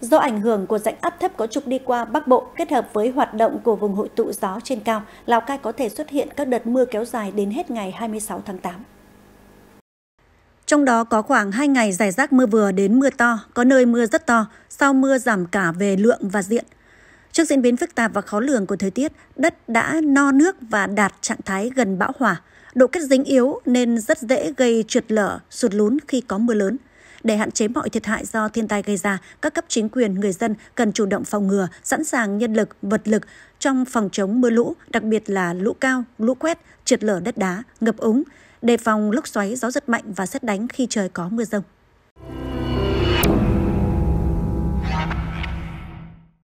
Do ảnh hưởng của rãnh áp thấp có trục đi qua Bắc Bộ kết hợp với hoạt động của vùng hội tụ gió trên cao, Lào Cai có thể xuất hiện các đợt mưa kéo dài đến hết ngày 26 tháng 8. Trong đó có khoảng 2 ngày giải rác mưa vừa đến mưa to, có nơi mưa rất to, sau mưa giảm cả về lượng và diện. Trước diễn biến phức tạp và khó lường của thời tiết, đất đã no nước và đạt trạng thái gần bão hòa. Độ kết dính yếu nên rất dễ gây trượt lở, sụt lún khi có mưa lớn. Để hạn chế mọi thiệt hại do thiên tai gây ra, các cấp chính quyền, người dân cần chủ động phòng ngừa, sẵn sàng nhân lực, vật lực trong phòng chống mưa lũ, đặc biệt là lũ cao, lũ quét, trượt lở đất đá, ngập úng, đề phòng lốc xoáy, gió giật mạnh và xét đánh khi trời có mưa rông.